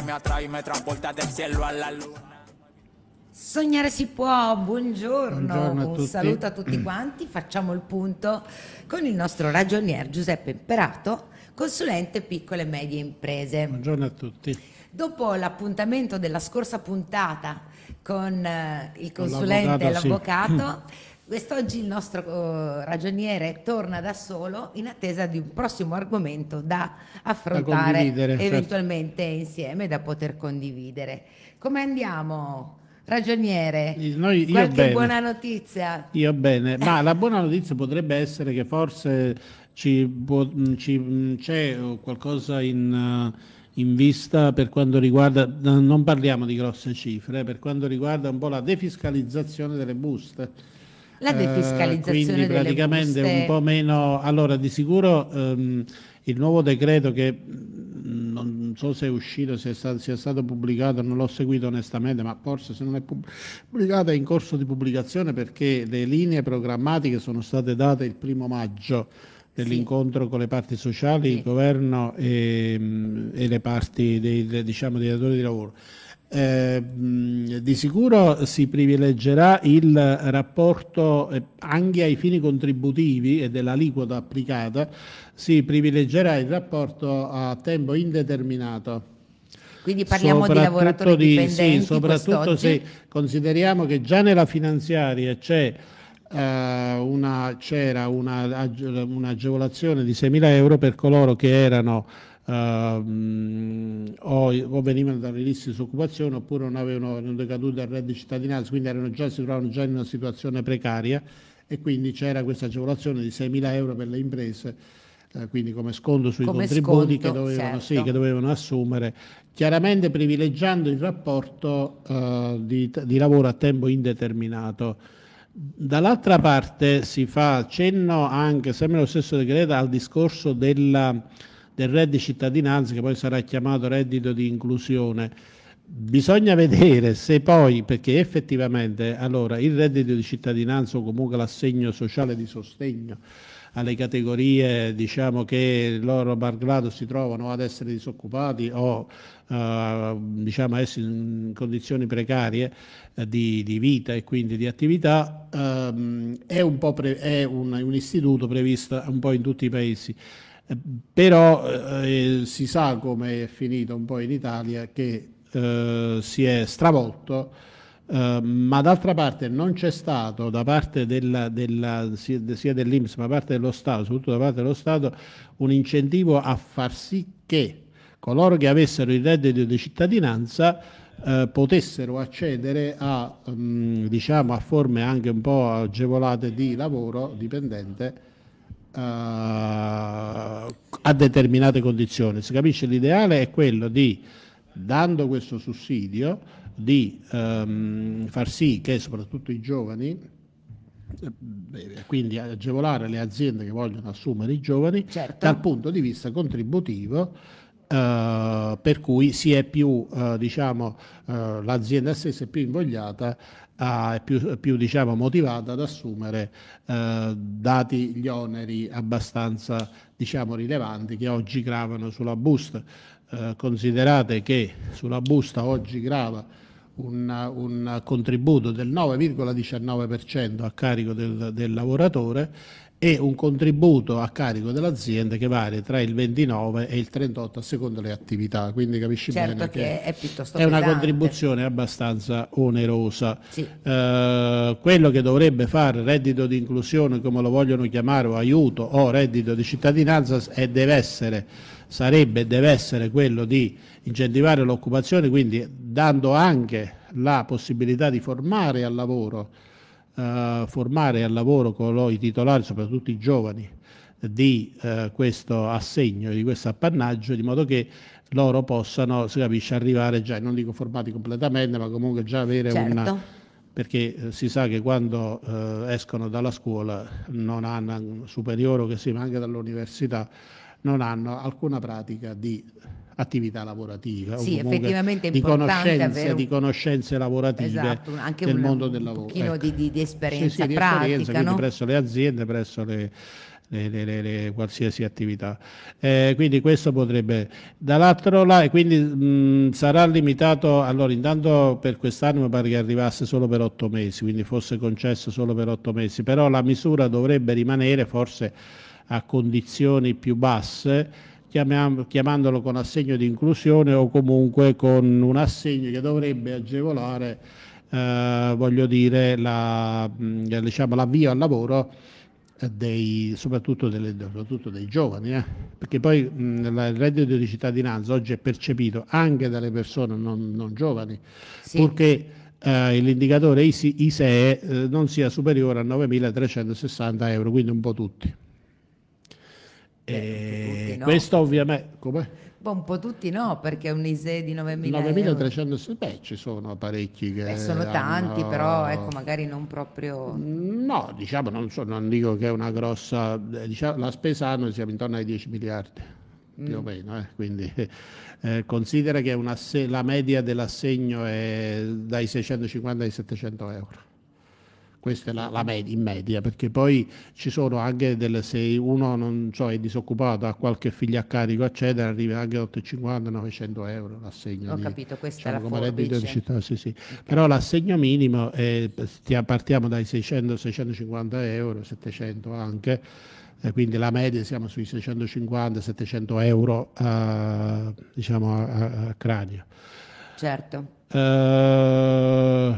che mi attrai, mi travolta del cielo alla luna. Sognare si può, buongiorno, buongiorno un saluto a tutti quanti, facciamo il punto con il nostro ragionier Giuseppe Imperato, consulente piccole e medie imprese. Buongiorno a tutti. Dopo l'appuntamento della scorsa puntata con eh, il consulente e l'avvocato, sì. Quest'oggi il nostro eh, ragioniere torna da solo in attesa di un prossimo argomento da affrontare da certo. eventualmente certo. insieme da poter condividere. Come andiamo? Ragioniere, Noi, io qualche bene. buona notizia? Io bene, ma la buona notizia potrebbe essere che forse mm, mm, c'è qualcosa in, eh, in, vista per quanto riguarda, non parliamo di grosse cifre, eh, per quanto riguarda un po' la defiscalizzazione delle buste la eh, defiscalizzazione. Eh, quindi praticamente un po' meno... Allora di sicuro ehm, il nuovo decreto che mm, non so se è uscito, se è stato, se stato pubblicato, non l'ho seguito onestamente, ma forse se non è pubblicato è in corso di pubblicazione perché le linee programmatiche sono state date il primo maggio dell'incontro con le parti sociali, sì. il governo e, mm, e le parti dei, diciamo, dei datori di lavoro. Eh, di sicuro si privilegerà il rapporto eh, anche ai fini contributivi e dell'aliquota applicata, si privilegerà il rapporto a tempo indeterminato. Quindi parliamo di lavoratori di, dipendenti. Sì, soprattutto se consideriamo che già nella finanziaria c'è eh, una, c'era una, un'agevolazione di 6.000 euro per coloro che erano ehm, o, o, venivano dalle liste di disoccupazione oppure non avevano, non decaduto il reddito di cittadinanza, quindi già, si trovavano già in una situazione precaria e quindi c'era questa agevolazione di 6.000 euro per le imprese eh, quindi come sconto sui come contributi sconto, che, dovevano, certo. sì, che, certo. dovevano, assumere, chiaramente privilegiando il rapporto uh, di, di, lavoro a tempo indeterminato. Dall'altra parte si fa cenno anche, sempre lo stesso decreto, al discorso della del reddito di cittadinanza che poi sarà chiamato reddito di inclusione. Bisogna vedere se poi, perché effettivamente allora, il reddito di cittadinanza o comunque l'assegno sociale di sostegno alle categorie diciamo, che loro malgrado si trovano ad essere disoccupati o eh, diciamo, essere in condizioni precarie eh, di, di, vita e quindi di attività, ehm, è, un, è un, un istituto previsto un po' in tutti i paesi però eh, eh, si sa come è finito un po' in Italia che eh, si è stravolto, eh, ma d'altra parte non c'è stato da parte della, della, sia dell'Inps ma da parte dello Stato, soprattutto da parte dello Stato, un incentivo a far sì che coloro che avessero il reddito di cittadinanza eh, potessero accedere a, mh, mm, diciamo, a forme anche un po' agevolate di lavoro dipendente eh, a determinate condizioni. Si capisce l'ideale è quello di, dando questo sussidio, di ehm, far sì che soprattutto i giovani, eh, quindi agevolare le aziende che vogliono assumere i giovani certo. dal punto di vista contributivo, Uh, per cui si è più, uh, diciamo, uh, l'azienda stessa è più invogliata è più, più diciamo, motivata ad assumere, eh, dati gli oneri abbastanza diciamo, rilevanti che oggi gravano sulla busta. Eh, considerate che sulla busta oggi grava un, un contributo del 9,19% a carico del, del lavoratore e un contributo a carico dell'azienda che varia tra il 29 e il 38 a seconda delle attività, quindi capisci certo bene che, è, è una contribuzione abbastanza onerosa. Sì. Eh, quello che dovrebbe fare reddito di inclusione, come lo vogliono chiamare, o aiuto o reddito di cittadinanza è, deve essere sarebbe deve essere quello di incentivare l'occupazione, quindi dando anche la possibilità di formare al lavoro eh, formare al lavoro coloro, i titolari, soprattutto i giovani, di eh, questo assegno, di questo appannaggio, di modo che loro possano, si capisce, arrivare già, non dico formati completamente, ma comunque già avere certo. una... perché eh, si sa che quando eh, escono dalla scuola, non hanno superiore o che si, ma anche dall'università, non hanno alcuna pratica di attività lavorativa. Sì, effettivamente di conoscenze, un... di conoscenze lavorative esatto, anche nel un, mondo del lavoro. Un pochino ecco. di, di, di, esperienza sì, sì, di pratica. Esperienza, no? presso le aziende, presso le, le, le, le, qualsiasi attività. Eh, quindi questo potrebbe. Dall'altro lato, quindi mh, sarà limitato. Allora, intanto per quest'anno mi pare che arrivasse solo per otto mesi, quindi fosse concesso solo per otto mesi, però la misura dovrebbe rimanere forse a condizioni più basse chiamandolo con assegno di inclusione o comunque con un assegno che dovrebbe agevolare eh, voglio dire, mm, diciamo, l'avvio diciamo, al lavoro dei, soprattutto, delle, soprattutto, dei giovani, eh? perché poi mh, mm, il reddito di cittadinanza oggi è percepito anche dalle persone non, non giovani, sì. purché eh, l'indicatore ISEE eh, non sia superiore a 9.360 euro, quindi un po' tutti. Beh, eh, tutti, no. Questo ovviamente... Com'è? un po' tutti no, perché un ISE di 9.000 9.300, beh, ci sono parecchi che... Beh, sono tanti, hanno... però ecco, magari non proprio... No, diciamo, non, so, non dico che è una grossa... Eh, diciamo, la spesa anno siamo intorno ai 10 miliardi, mm. più o mm. meno, eh? quindi eh, considera che una, la media dell'assegno è dai 650 ai 700 euro questa è la, la media, in media, perché poi ci sono anche delle, se uno non so, è disoccupato, ha qualche figlio a carico, eccetera, arriva anche a 850-900 euro l'assegno. Ho di, capito, questa diciamo, è la forbice. Città, sì, sì. Okay. Però l'assegno minimo, è, partiamo dai 600-650 euro, 700 anche, eh, quindi la media siamo sui 650-700 euro a, diciamo, a, a cranio. Certo. Uh,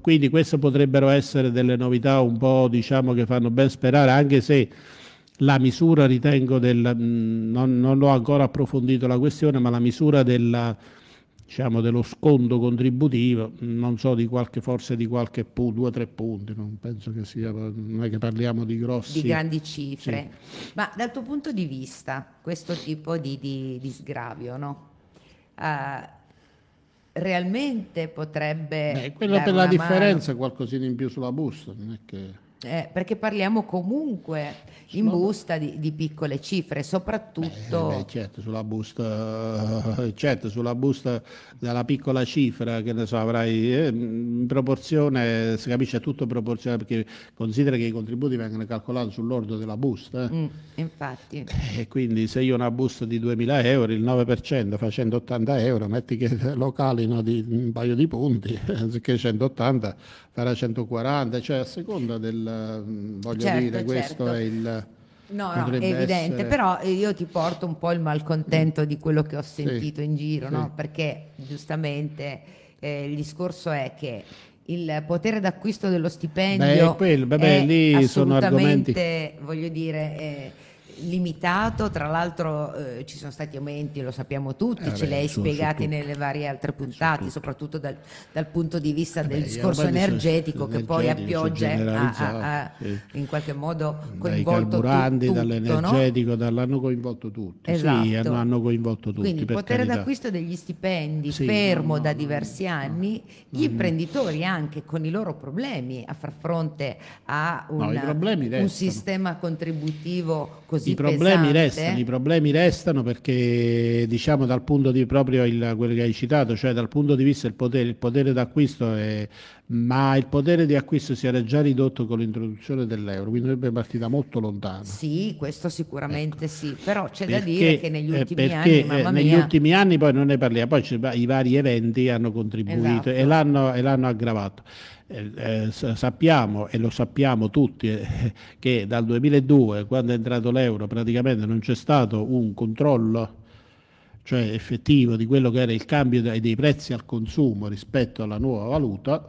quindi queste potrebbero essere delle novità un po' diciamo che fanno ben sperare, anche se la misura ritengo del, mm, non, non ho ancora approfondito la questione, ma la misura della, diciamo, dello sconto contributivo, non so di qualche, forse di qualche punto, due o tre punti, non penso che sia, non è che parliamo di grossi... Di grandi cifre, sì. ma dal tuo punto di vista questo tipo di, di, di sgravio, no? Uh, realmente potrebbe... Beh, quella per la differenza, mano. qualcosina in più sulla busta, non è che... Eh, perché parliamo comunque in busta di, di, piccole cifre, soprattutto... Beh, beh, certo, sulla busta, eh, certo, sulla busta della piccola cifra, che ne so, avrai eh, in proporzione, si capisce tutto proporzionale, perché considera che i contributi vengono calcolati sull'ordo della busta. Mm, infatti. E eh, quindi se io ho una busta di 2.000 euro, il 9% facendo 80 euro, metti che localino di un paio di punti, anziché 180 farà 140, cioè a seconda del Ehm, voglio certo, dire, certo. questo certo. è il... No, no, è evidente, essere... però io ti porto un po' il malcontento di quello che ho sentito sì, in giro, sì. no? perché giustamente eh, il discorso è che il potere d'acquisto dello stipendio beh, quello, beh, beh, lì sono argomenti... voglio dire... Eh, limitato, tra l'altro eh, ci sono stati aumenti, lo sappiamo tutti, eh ce l'hai hai spiegati nelle varie altre puntate, soprattutto dal, dal, punto di vista eh del beh, discorso energetico che poi cioè, a pioggia ha, ha, ha in qualche modo coinvolto dai tutto. Dall'energetico, no? dall'hanno coinvolto tutti. Esatto. Sì, hanno, hanno coinvolto tutti. Quindi il potere carità. d'acquisto degli stipendi sì, fermo no, da diversi no, anni, gli mm-hmm. imprenditori anche con i loro problemi a far fronte a una, un sistema contributivo così così I problemi pesante. restano, i problemi restano perché diciamo dal punto di proprio il, quello che hai citato, cioè dal punto di vista del potere, il potere d'acquisto è, ma il potere di acquisto si era già ridotto con l'introduzione dell'euro, quindi sarebbe partita molto lontano. Sì, questo sicuramente ecco. sì, però c'è perché, da dire che negli ultimi perché, anni... Eh, negli mia... ultimi anni poi non ne parliamo, poi i vari eventi hanno contribuito esatto. e, l'hanno, e l'hanno aggravato. Eh, eh, sappiamo e lo sappiamo tutti eh, che dal 2002 quando è entrato l'euro praticamente non c'è stato un controllo cioè effettivo di quello che era il cambio dei prezzi al consumo rispetto alla nuova valuta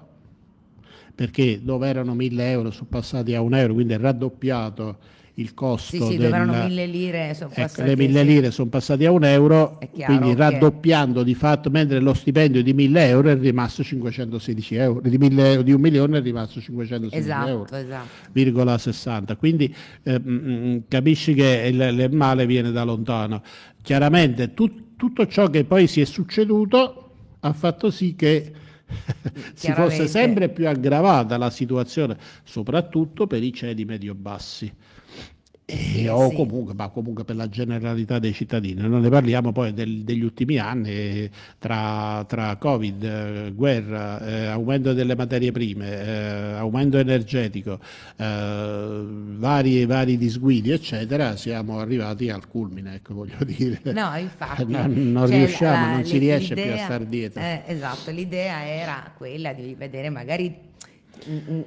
perché dove erano 1000 euro sono passati a 1 euro quindi è raddoppiato il costo... Sì, sì, del, dove mille lire, sono ecco, le mille sì. lire sono passate a un euro, chiaro, quindi raddoppiando che... di fatto, mentre lo stipendio di 1000 euro è rimasto 516 euro, di, 1000, di un milione è rimasto 516 esatto, euro, esatto. 60. Quindi eh, mm, mm, capisci che il, il, male viene da lontano. Chiaramente tu, tutto ciò che poi si è succeduto ha fatto sì che si fosse sempre più aggravata la situazione, soprattutto per i ceti medio-bassi. Eh, sì, o sì. Comunque, comunque, per la generalità dei cittadini. Non ne parliamo poi del, degli ultimi anni tra, tra Covid, eh, guerra, eh, aumento delle materie prime, eh, aumento energetico, eh, vari, vari, disguidi, eccetera, siamo arrivati al culmine, ecco, voglio dire. No, infatti. non, non cioè, riusciamo, la, non si riesce più a star dietro. Eh, esatto, l'idea era quella di vedere magari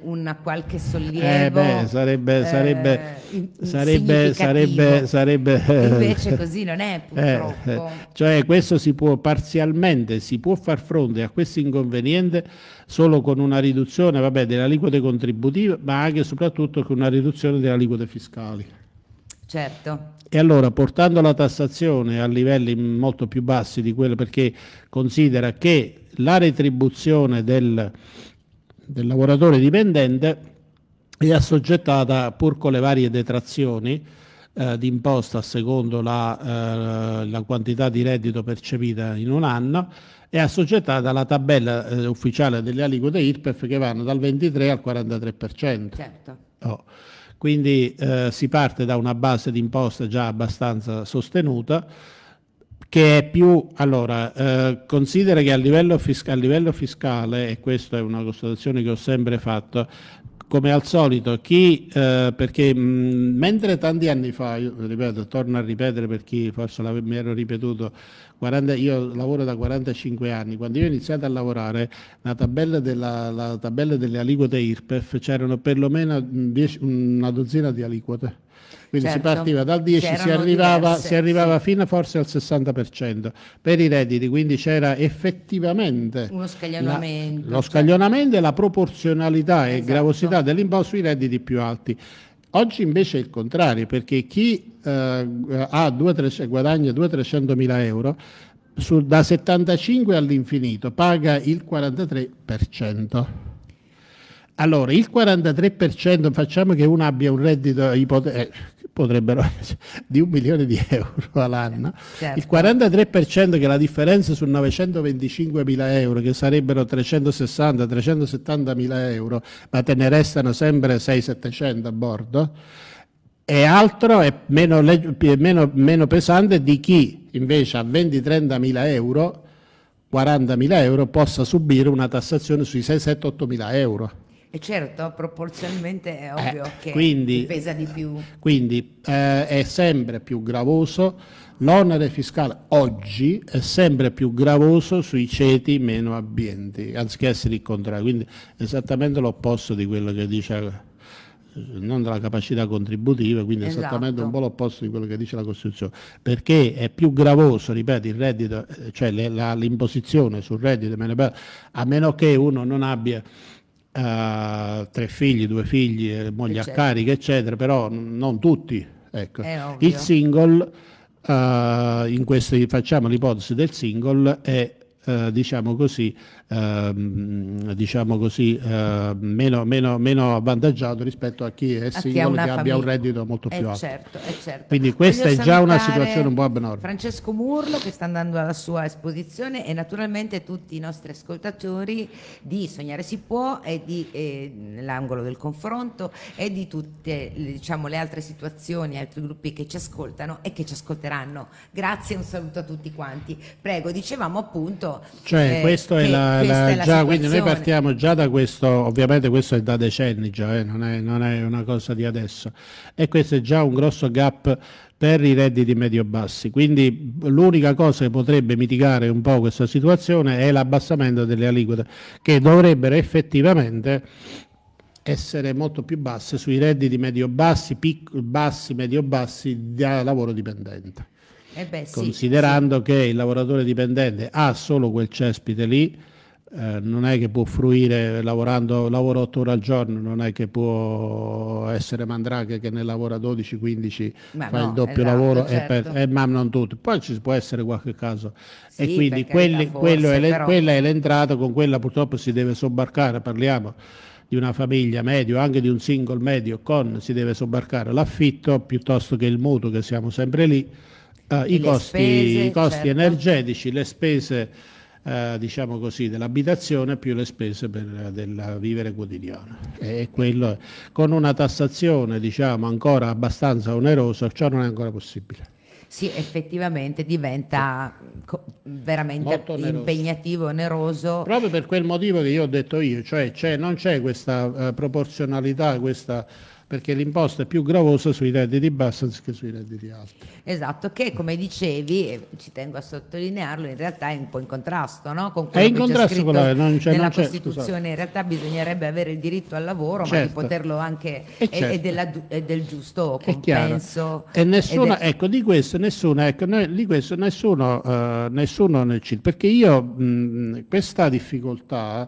una qualche sollievo. Eh beh, sarebbe, sarebbe, eh, sarebbe, sarebbe, sarebbe, Invece così non è eh, purtroppo. Eh, cioè questo si può parzialmente, si può far fronte a questo inconveniente solo con una riduzione vabbè, delle aliquote contributive, ma anche e soprattutto con una riduzione delle aliquote fiscali. Certo. E allora portando la tassazione a livelli molto più bassi di quello, perché considera che la retribuzione del del lavoratore dipendente è assoggettata pur con le varie detrazioni eh, d'imposta secondo la, eh, la, quantità di reddito percepita in un anno è assoggettata alla tabella eh, ufficiale delle aliquote IRPEF che vanno dal 23 al 43%. Certo. Oh. Quindi eh, si parte da una base d'imposta già abbastanza sostenuta che è più, allora, eh, considera che a livello, fisca, a livello fiscale, e questa è una constatazione che ho sempre fatto, come al solito, chi, eh, perché mh, mentre tanti anni fa, io ripeto, torno a ripetere per chi forse mi ero ripetuto, 40, io lavoro da 45 anni, quando io ho iniziato a lavorare, la tabella, della, la tabella delle aliquote IRPEF c'erano perlomeno dieci, una dozzina di aliquote quindi certo. si partiva dal 10, si arrivava, diverse, si arrivava, fino forse al 60% per i redditi, quindi c'era effettivamente Uno scaglionamento, la, lo certo. scaglionamento e la proporzionalità esatto. e gravosità dell'imposto sui redditi più alti. Oggi invece è il contrario, perché chi eh, ha due, tre, cioè guadagna 200-300 mila euro su, da 75 all'infinito paga il 43%. Allora, il 43%, facciamo che uno abbia un reddito eh, potrebbero di un milione di euro all'anno, eh, certo. il 43% che è la differenza su 925 mila euro, che sarebbero 360-370 mila euro, ma te ne restano sempre 6-700 a bordo, è altro è meno, meno, meno pesante di chi invece a 20-30 mila euro, 40 mila euro, possa subire una tassazione sui 6-7-8 mila euro. E certo, proporzionalmente è eh, ovvio eh, che quindi, pesa di più. Quindi eh, è sempre più gravoso, l'onere fiscale oggi è sempre più gravoso sui ceti meno abbienti, anziché essere il contrario. Quindi esattamente l'opposto di quello che dice eh, non della capacità contributiva, quindi esatto. esattamente un po' l'opposto di quello che dice la Costituzione, perché è più gravoso, ripeto, il reddito, eh, cioè l'imposizione sul reddito, a meno che uno non abbia uh, tre figli, due figli, eh, moglie eccetera. a carica, eccetera, però non tutti. Ecco. Il single, uh, in questo facciamo l'ipotesi del single, è eh, diciamo così, eh, diciamo così eh, meno, meno, meno, avvantaggiato rispetto a chi è singolo che abbia un reddito molto eh, più alto. Certo, eh, certo. Quindi questa Voglio è già una situazione un po' abnorme. Francesco Murlo che sta andando alla sua esposizione e naturalmente tutti i nostri ascoltatori di Sognare si può e di l'angolo del confronto e di tutte diciamo, le altre situazioni, altri gruppi che ci ascoltano e che ci ascolteranno. Grazie, un saluto a tutti quanti. Prego, dicevamo appunto tutto. Cioè, eh, questa è la, la, è la già, quindi noi partiamo già da questo, ovviamente questo è da decenni già, eh, non, è, non è una cosa di adesso, e questo è già un grosso gap per i redditi medio-bassi. Quindi l'unica cosa che potrebbe mitigare un po' questa situazione è l'abbassamento delle aliquote, che dovrebbero effettivamente essere molto più basse sui redditi medio-bassi, bassi, medio-bassi da lavoro dipendente eh beh, considerando sì, che il lavoratore dipendente ha solo quel cespite lì, eh, non è che può fruire lavorando lavoro 8 ore al giorno, non è che può essere mandrake che ne lavora 12-15, fa no, il doppio esatto, lavoro, certo. e per, eh, ma non tutto. Poi ci può essere qualche caso. Sì, e quindi quelli, forse, è le, però... quella è l'entrata, con quella purtroppo si deve sobbarcare, parliamo di una famiglia medio, anche di un single medio, con si deve sobbarcare l'affitto piuttosto che il mutuo che siamo sempre lì Ah, i, costi, spese, i costi, certo. energetici, le spese eh, diciamo così, dell'abitazione più le spese per, del vivere quotidiano. E quello, con una tassazione diciamo, ancora abbastanza onerosa ciò non è ancora possibile. Sì, effettivamente diventa veramente oneroso. impegnativo, oneroso. Proprio per quel motivo che io ho detto io, cioè non c'è questa uh, proporzionalità, questa perché l'imposta è più gravosa sui redditi bassi anziché sui redditi alti. Esatto, che come dicevi, ci tengo a sottolinearlo, in realtà è un po' in contrasto no? con quello è in che contrasto c'è con la, non c'è, nella non c'è, Costituzione, scusate. in realtà bisognerebbe avere il diritto al lavoro, certo. ma di certo. poterlo anche e, certo. e, della, e del giusto compenso. E nessuno, del... ecco, di questo nessuno, ecco, di questo nessuno, uh, nessuno nel CIL, perché io mh, mm, questa difficoltà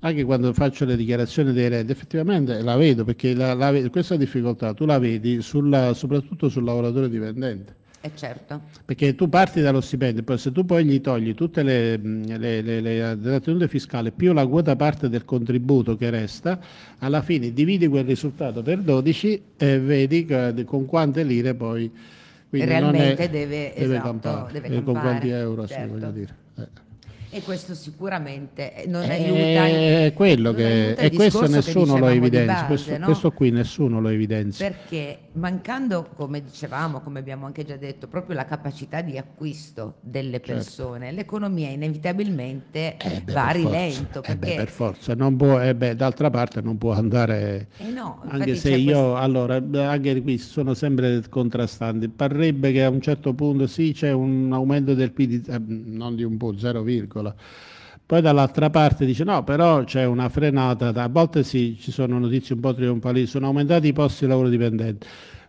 anche quando faccio le dichiarazioni dei redditi, effettivamente la vedo perché la, la, questa difficoltà tu la vedi sulla, soprattutto sul lavoratore dipendente. Eh certo. Perché tu parti dallo stipendio, poi se tu poi gli togli tutte le, le, le, le, le tenute fiscali più la quota parte del contributo che resta, alla fine dividi quel risultato per 12 e vedi eh, con quante lire poi... Realmente è, deve, deve, esatto, campare, deve campare, eh, con quanti euro certo. sì, voglio dire. Eh. E questo sicuramente eh, non è aiuta. Eh, è quello che, è questo nessuno lo evidenzia, base, questo, no? questo, qui nessuno lo evidenzia. Perché mancando, come dicevamo, come abbiamo anche già detto, proprio la capacità di acquisto delle certo. persone, certo. l'economia inevitabilmente eh beh, va a rilento. Forza. Perché... Eh beh, per forza, non può, eh beh, d'altra parte non può andare... Eh no, anche se io, questo... allora, anche qui sono sempre contrastanti. Parrebbe che a un certo punto sì c'è un aumento del PD, eh, non di un po', 0, solo. Poi dall'altra parte dice no, però c'è una frenata, a volte sì, ci sono notizie un po' trionfali, sono aumentati i posti di lavoro dipendenti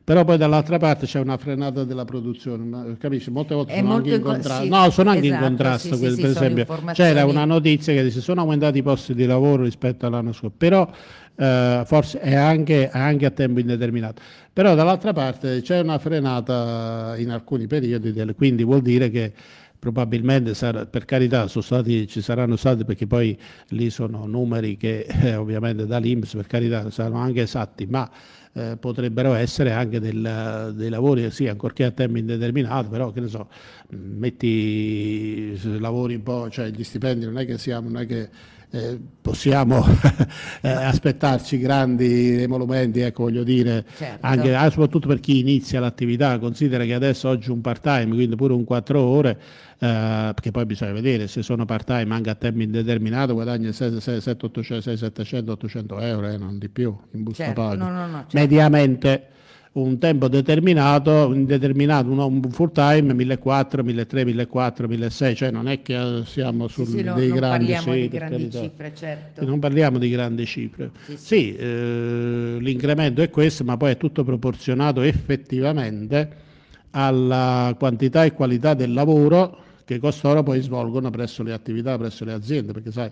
però poi dall'altra parte c'è una frenata della produzione, capisci? Molte volte è sono anche in contrasto. Sì, no, sono anche esatto, in contrasto, sì, quel, sì, per esempio. C'era una notizia che dice sono aumentati i posti di lavoro rispetto all'anno scorso, però eh, forse è anche, anche, a tempo indeterminato. Però dall'altra parte c'è una frenata in alcuni periodi, del, quindi vuol dire che probabilmente sarà, per carità stati, ci saranno stati perché poi lì sono numeri che eh, ovviamente dall'Inps per carità saranno anche esatti ma eh, potrebbero essere anche del, dei lavori sì ancorché a tempo indeterminato però che ne so metti eh, lavori un po' cioè gli stipendi non è che siamo non è che eh, possiamo eh, aspettarci grandi emolumenti, ecco, voglio dire, certo. anche, ah, soprattutto per chi inizia l'attività, considera che adesso oggi un part time, quindi pure un 4 ore, eh, perché poi bisogna vedere se sono part time anche a tempo indeterminato guadagna 6, 700, 800 euro, eh, non di più, in busta certo. paga. No, no, no, certo. Mediamente un tempo determinato, un, un full time 1400, 1300, 1400, 1600, cioè non è che eh, siamo su sì, sì, dei non grandi, parliamo sì, di grandi cifre, certo. Non parliamo di grandi cifre. Sì, eh, l'incremento è questo, ma poi è tutto proporzionato effettivamente alla quantità e qualità del lavoro che costoro poi svolgono presso le attività, presso le aziende, perché sai,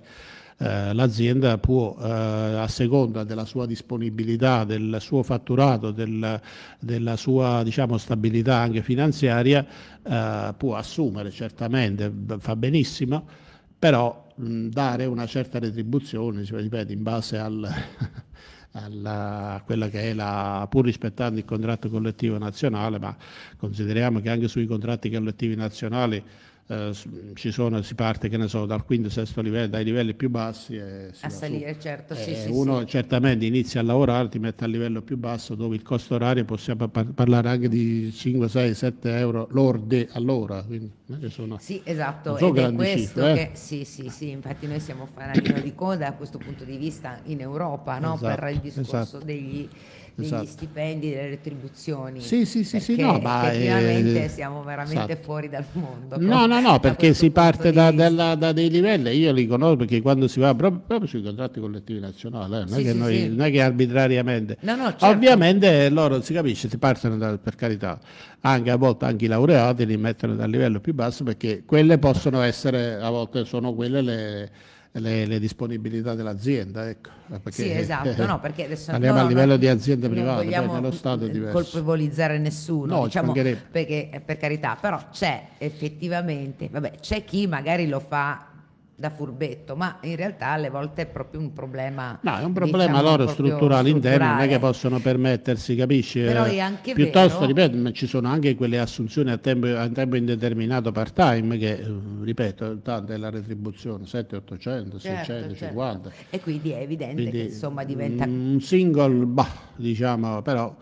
eh, l'azienda può, eh, a seconda della sua disponibilità, del suo fatturato, del, della sua diciamo, stabilità anche finanziaria, eh, può assumere certamente, fa benissimo, però mh, dare una certa retribuzione, ripeto, in base al... alla, quella che è la, pur rispettando il contratto collettivo nazionale, ma consideriamo che anche sui contratti collettivi nazionali eh, sono, si parte che ne so, dal quinto, sesto livello, dai livelli più bassi. E a salire, su. certo. Eh, sì, sì, uno sì. certamente inizia a lavorare, ti mette al livello più basso dove il costo orario possiamo par- parlare anche di 5, 6, 7 euro lorde all'ora. Quindi, sono, sì, esatto. Sono Ed è questo cifre, eh. che, eh. sì, sì, sì, infatti noi siamo fanalino di coda da questo punto di vista in Europa no? esatto, per il discorso esatto. degli degli esatto. stipendi, delle retribuzioni. Sì, sì, sì, sì no, ma eh, effettivamente è... siamo veramente esatto. fuori dal mondo. No, no, no, no, perché si parte da, della, da, dei livelli, io li conosco perché quando si va proprio, proprio sui contratti collettivi nazionali, eh, non, sì, è sì, noi, sì. non, è che arbitrariamente, no, no, certo. ovviamente eh, loro si capisce, si partono da, per carità, anche a volte anche i laureati li mettono dal livello più basso perché quelle possono essere, a volte sono quelle le le, le, disponibilità dell'azienda. Ecco, eh, sì, esatto, eh, no, perché adesso andiamo no, a livello no, di aziende private, non nello Stato è mm, diverso. colpevolizzare nessuno, no, diciamo, perché, per carità, però c'è effettivamente, vabbè, c'è chi magari lo fa da furbetto, ma in realtà alle volte è proprio un problema. No, è un diciamo, problema diciamo, loro strutturale, interno, non è che possono permettersi, capisci? Però eh, è anche Piuttosto, vero... ripeto, ci sono anche quelle assunzioni a tempo, a tempo indeterminato part-time che, eh, ripeto, tanto è la retribuzione 7, 800, 600, certo. 50. Certo. E quindi è evidente quindi, che insomma diventa... Mm, un single, bah, diciamo, però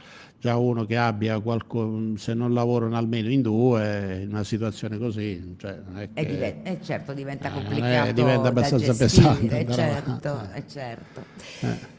già uno che abbia qualcosa, se non lavorano almeno in due, in una situazione così. Cioè è, che, diven- è eh, certo, diventa eh, complicato. È, diventa abbastanza gestire, pesante. Certo, certo. Eh. Certo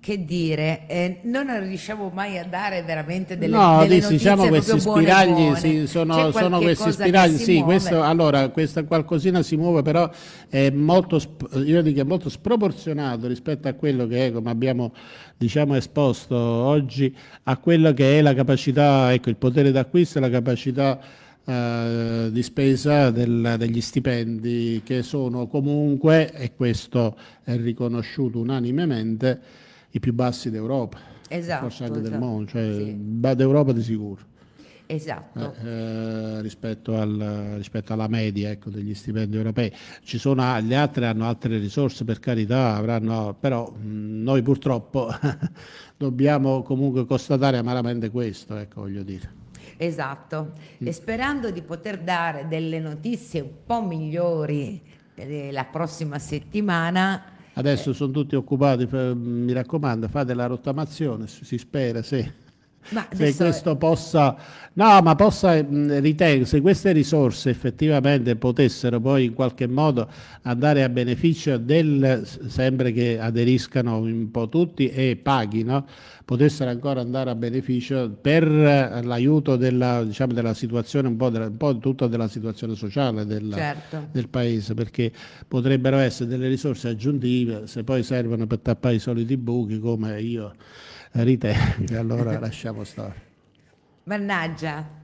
che dire, eh, non riusciamo mai a dare veramente delle, no, delle dici, diciamo questi spiragli, buone, Sì, sono, sono, questi spiragli, sì, questo, allora, questa qualcosina si muove, però è molto, io dico, è molto sproporzionato rispetto a quello che è, come abbiamo diciamo, esposto oggi, a quello che è la capacità, ecco, il potere d'acquisto e la capacità eh, di spesa del, degli stipendi che sono comunque, e questo è riconosciuto unanimemente, i più bassi d'Europa, esatto, forse anche esatto. del mondo, cioè sì. d'Europa di sicuro. Esatto. Eh, eh, rispetto, al, rispetto, alla media ecco, degli stipendi europei. Ci sono, ah, gli altri hanno altre risorse, per carità, avranno, però mh, mm, noi purtroppo dobbiamo comunque constatare amaramente questo, ecco, voglio dire. Esatto, mm. e sperando di poter dare delle notizie un po' migliori eh, la prossima settimana Adesso sono tutti occupati, mi raccomando, fate la rottamazione, si spera, sì se questo è... possa, no, ma possa mm, ritenere, se queste risorse effettivamente potessero poi in qualche modo andare a beneficio del, sempre che aderiscano un po' tutti e paghino, potessero ancora andare a beneficio per eh, l'aiuto della, diciamo, della situazione, un po', della, un po tutta della situazione sociale della, certo. del paese, perché potrebbero essere delle risorse aggiuntive se poi servono per tappare i soliti buchi come io ritenuti, allora lasciamo stare. Mannaggia.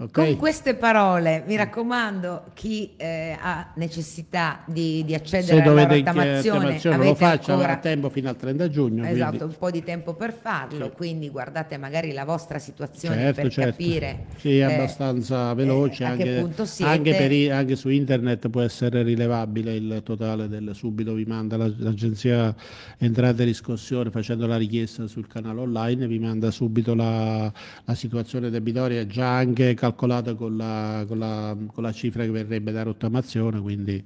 Okay. Con queste parole, mi raccomando, chi eh, ha necessità di, di accedere alla rottamazione, lo faccia, ancora... avrà tempo fino al 30 giugno. Esatto, quindi... un po' di tempo per farlo, sì. quindi guardate magari la vostra situazione certo, per certo. capire. Sì, è eh, abbastanza eh, veloce, eh, anche, anche, per i, anche, su internet può essere rilevabile il totale del subito vi manda l'agenzia entrate riscossione facendo la richiesta sul canale online, vi manda subito la, la situazione debitoria già anche calcolata calcolata con la, con la, con la cifra che verrebbe da rottamazione, quindi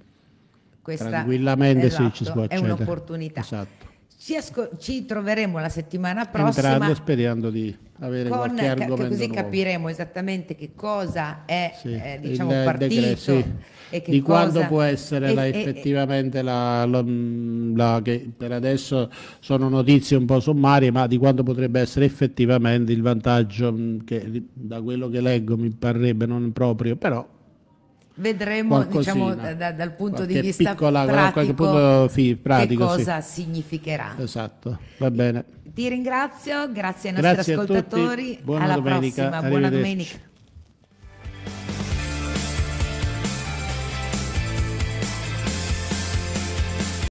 Questa, tranquillamente esatto, sì, ci si può accedere. È un'opportunità. Esatto. Ci, asco- ci, troveremo la settimana prossima. Entrando sperando di avere con, qualche argomento Così nuovo. capiremo esattamente che cosa è sì, eh, diciamo, il, partito. Decreto, sì. e che di cosa... quando può essere e, la, effettivamente e, la, la, la, che per adesso sono notizie un po' sommarie, ma di quando potrebbe essere effettivamente il vantaggio mm, che da quello che leggo mi parrebbe non proprio, però Vedremo diciamo, da, dal punto di vista piccola, pratico, punto, sì, pratico, che cosa sì. significherà. Esatto, va bene. Ti ringrazio, grazie ai nostri grazie ascoltatori. Buona alla domenica, prossima, buona domenica.